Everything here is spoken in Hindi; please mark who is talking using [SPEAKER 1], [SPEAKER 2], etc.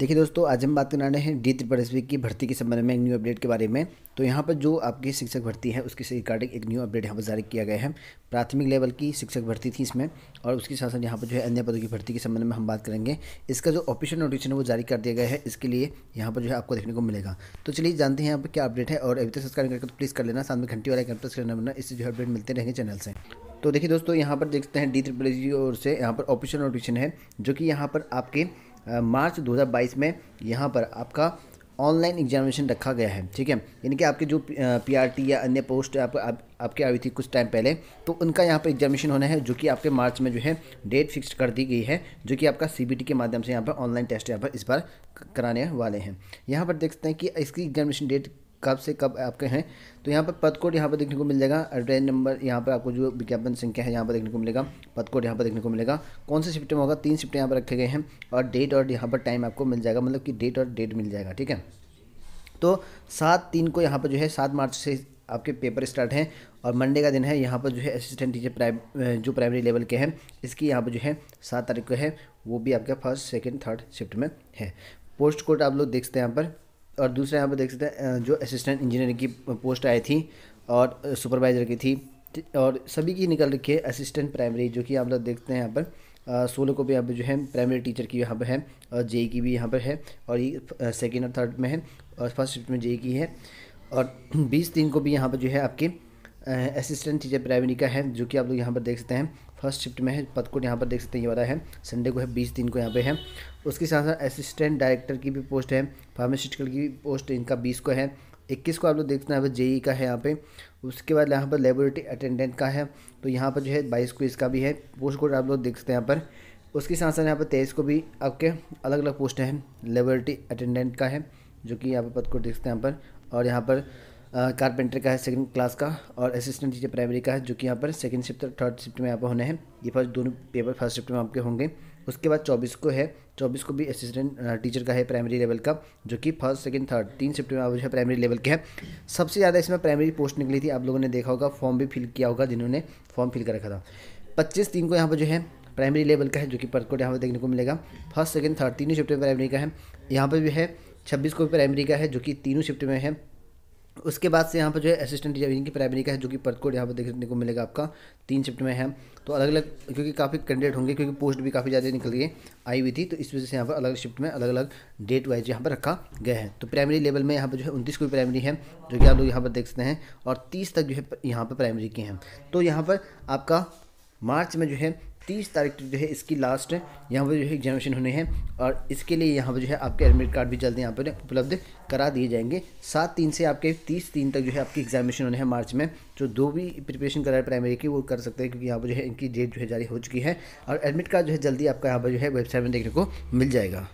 [SPEAKER 1] देखिए दोस्तों आज हम बात करने हैं डी त्रिपरसवी की भर्ती के संबंध में एक न्यू अपडेट के बारे में तो यहाँ पर जो आपकी शिक्षक भर्ती है उसके रिगार्डिंग एक न्यू अपडेट यहाँ पर जारी किया गया है प्राथमिक लेवल की शिक्षक भर्ती थी इसमें और उसके साथ साथ यहाँ पर जो है अन्य पदों की भर्ती के संबंध में हम बात करेंगे इसका जो ऑफिशियल नोटिफिकेशन है वो जारी कर दिया गया है इसके लिए यहाँ पर जो है आपको देखने को मिलेगा तो चलिए जानते हैं यहाँ पर क्या अपडेट है और अभी तक सब्सक्राइब करके तो प्लीज़ कर लेना साथ में घंटी वाला कैंपस करना बनना इससे जो है अपडेट मिलते रहेंगे चैनल से तो देखिए दोस्तों यहाँ पर देखते हैं डी त्रिपल जी की ओर से यहाँ पर ऑफिशियल नोटिफिकेशन है जो कि यहाँ पर आपके मार्च 2022 में यहाँ पर आपका ऑनलाइन एग्जामिनेशन रखा गया है ठीक है यानी कि आपके जो पीआरटी या अन्य पोस्ट आप, आप, आपके आई थी कुछ टाइम पहले तो उनका यहाँ पर एग्जामिनेशन होना है जो कि आपके मार्च में जो है डेट फिक्स कर दी गई है जो कि आपका सीबीटी के माध्यम से यहाँ पर ऑनलाइन टेस्ट यहाँ पर इस बार कराने वाले हैं यहाँ पर देख सकते हैं कि इसकी एग्जामिनेशन डेट कब से कब आपके हैं तो यहाँ पर पद कोड यहाँ पर देखने को मिल जाएगा ट्रेन नंबर यहाँ पर आपको जो विज्ञापन संख्या है यहाँ पर देखने को मिलेगा पद कोड यहाँ पर देखने को मिलेगा कौन से शिफ्ट में होगा तीन शिफ्ट यहाँ पर रखे गए हैं और डेट और यहाँ पर टाइम आपको मिल जाएगा मतलब कि डेट और डेट मिल जाएगा ठीक है तो सात तीन को यहाँ पर जो है सात मार्च से आपके पेपर स्टार्ट हैं और मंडे का दिन है यहाँ पर जो है असिस्टेंट टीचर प्राइम जो प्राइमरी लेवल के हैं इसकी यहाँ पर जो है सात तारीख को है वो भी आपका फर्स्ट सेकेंड थर्ड शिफ्ट में है पोस्ट कोड आप लोग देखते हैं यहाँ पर और दूसरा यहाँ पर देख सकते हैं जो असिस्टेंट इंजीनियर की पोस्ट आई थी और सुपरवाइज़र की थी और सभी की निकल रखी है असिस्टेंट प्राइमरी जो कि आप लोग देखते हैं यहाँ पर सोलह को भी यहाँ पर जो है प्राइमरी टीचर की यहाँ पर है और जेई e की भी यहाँ पर है और ये सेकेंड और थर्ड में है और फर्स्ट शिफ्ट में जेई e की है और बीस तीन को भी यहाँ पर जो है आपके असिस्टेंट टीचर प्राइमरी का है जो कि आप लोग यहाँ पर देख सकते हैं फर्स्ट शिफ्ट में है पद को यहाँ पर देख सकते हैं ये वाला है संडे को है बीस दिन को यहाँ पे है उसके साथ साथ असिस्टेंट डायरेक्टर की भी पोस्ट है फार्मास्यूटिकल की भी पोस्ट इनका बीस को है इक्कीस को आप लोग देखते हैं यहाँ पर जेई e का है यहाँ पे उसके बाद यहाँ पर लेबोरेटरी अटेंडेंट का है तो यहाँ पर जो है बाईस को इसका भी है पोस्ट कोड आप लोग देख सकते हैं यहाँ पर उसके साथ साथ यहाँ पर तेईस को भी आपके अलग अलग पोस्ट हैं लेबोरेटरी अटेंडेंट का है जो कि यहाँ पर पद को देख सकते हैं यहाँ पर और यहाँ पर कारपेंटर का है सेकंड क्लास का और असिस्टेंट टीचर प्राइमरी का है जो कि यहाँ पर सेकंड शिफ्ट और थर्ड शिफ्ट में यहाँ पर होने हैं ये फर्स्ट दोनों पेपर फर्स्ट शिफ्ट में आपके होंगे उसके बाद चौबीस को है चौबीस को भी असिस्टेंट टीचर का है प्राइमरी लेवल का जो कि फर्स्ट सेकंड थर्ड तीन शिफ्ट में आप जो है प्राइमरी लेवल के हैं सबसे ज़्यादा इसमें प्राइमरी पोस्ट निकली थी आप लोगों ने देखा होगा फॉर्म भी फिल किया होगा जिन्होंने फॉर्म फिल कर रखा था पच्चीस तीन को यहाँ पर जो है प्राइमरी लेवल का है जो कि परकोट यहाँ पर देखने को मिलेगा फर्स्ट सेकंड थर्ड तीनों शिफ्ट में प्राइमरी का है यहाँ पर भी है छब्बीस को भी प्राइमरी का है जो कि तीनों शिफ्ट में है उसके बाद से यहाँ पर जो है असिस्टेंट टीचर इनकी प्राइमरी का है जो कि कोड यहाँ पर देखने को मिलेगा आपका तीन शिफ्ट में है तो अलग अलग क्योंकि काफ़ी कैंडिडेट होंगे क्योंकि पोस्ट भी काफ़ी ज़्यादा निकल गई आई हुई थी तो इस वजह से यहाँ पर अलग अलग शिफ्ट में अलग अलग डेट वाइज यहाँ पर रखा गया है तो प्राइमरी लेवल में यहाँ पर जो है उनतीस को प्राइमरी है जो कि आप लोग यहाँ पर देख सकते हैं और तीस तक जो है यहाँ पर प्राइमरी की हैं तो यहाँ पर आपका मार्च में जो है तीस तारीख तक तो जो है इसकी लास्ट यहाँ पर जो है एग्जामिनेशन होने हैं और इसके लिए यहाँ पर जो है आपके एडमिट कार्ड भी जल्द यहाँ पर उपलब्ध करा दिए जाएंगे सात तीन से आपके तीस तीन तक जो है आपकी एग्जामिनेशन होने हैं मार्च में जो दो भी प्रिपरेशन कर रहा है प्राइमरी की वो कर सकते हैं क्योंकि यहाँ पर जो है इनकी डेट जो है जारी हो चुकी है और एडमिट कार्ड जो है जल्दी आपका यहाँ पर जो है वेबसाइट में देखने को मिल जाएगा